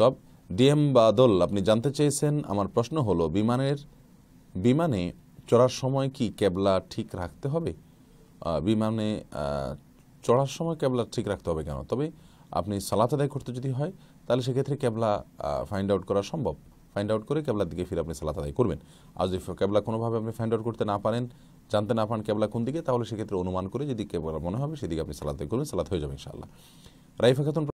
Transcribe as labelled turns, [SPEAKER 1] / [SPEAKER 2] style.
[SPEAKER 1] সব ডিএম বাদল আপনি জানতে চেয়েছেন আমার প্রশ্ন হলো বিমানের বিমানে চড়ার সময় কি ক্যাবলা ঠিক রাখতে হবে বিমানে চড়ার সময় ক্যাবলা ঠিক রাখতে হবে কেন তবে আপনি সালাত আদায় করতে যদি হয় তাহলে সেক্ষেত্রে ক্যাবলা ফাইন্ড আউট করা সম্ভব ফাইন্ড আউট করে ক্যাবলার দিকে ফিরে আপনি সালাত আদায় করবেন আর যদি ক্যাবলা কোনোভাবে আপনি ফাইন্ড আউট করতে না পারেন জানতে না পারেন ক্যাবলা কোন দিকে তাহলে সেক্ষেত্রে অনুমান করে যদি ক্যাবলা মনে হবে সেদিকে আপনি সালাত আদায় করবেন সালাত হয়ে যাবে ইনশাআল্লাহ রাইফা খাতুন